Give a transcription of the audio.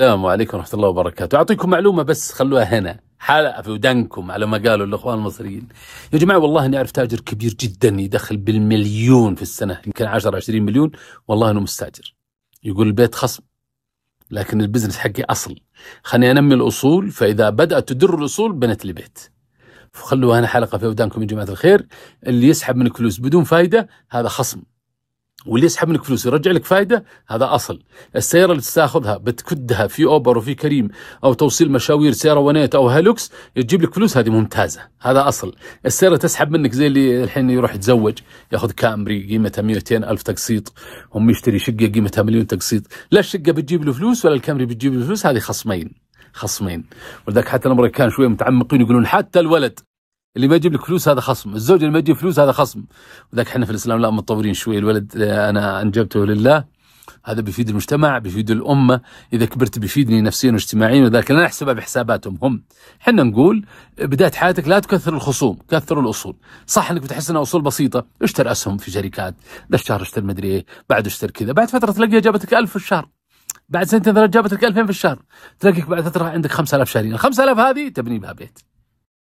السلام عليكم ورحمة الله وبركاته أعطيكم معلومة بس خلوها هنا حلقة في ودنكم على ما قالوا الأخوان المصريين يا جماعة والله أني أعرف تاجر كبير جدا يدخل بالمليون في السنة يمكن 10 20 مليون والله أنه مستاجر يقول البيت خصم لكن البزنس حقي أصل خلني أنمي الأصول فإذا بدأت تدر الأصول بنت لي بيت فخلوها هنا حلقة في ودانكم يا جماعة الخير اللي يسحب منك فلوس بدون فايدة هذا خصم واللي يسحب منك فلوس يرجع لك فائده هذا اصل السياره اللي تستاخذها بتكدها في اوبر وفي كريم او توصيل مشاوير سياره ونيت او هلوكس تجيب لك فلوس هذه ممتازه هذا اصل السياره تسحب منك زي اللي الحين يروح يتزوج ياخذ كامري قيمتها 200 الف تقسيط هم يشتري شقه قيمتها مليون تقسيط لا الشقه بتجيب له فلوس ولا الكامري بتجيب له فلوس هذه خصمين خصمين ولذلك حتى الامريكان شويه متعمقين يقولون حتى الولد اللي ما يجيب لك فلوس هذا خصم الزوج اللي ما يجيب فلوس هذا خصم وذاك احنا في الاسلام لا متطورين شوي الولد آه، انا انجبته لله هذا بيفيد المجتمع بيفيد الأمة إذا كبرت بيفيدني نفسيا واجتماعيا وذلك لا نحسبها بحساباتهم هم حنا نقول بداية حياتك لا تكثر الخصوم كثر الأصول صح أنك بتحس أنها أصول بسيطة اشتر أسهم في شركات ذا الشهر اشتر مدري إيه بعد اشتر كذا بعد فترة تلاقيها جابتك ألف في الشهر بعد سنتين ثلاث جابتك ألفين 2000 في الشهر تلاقيك بعد فتره عندك 5000 شهرين ال 5000 هذه تبني بها بيت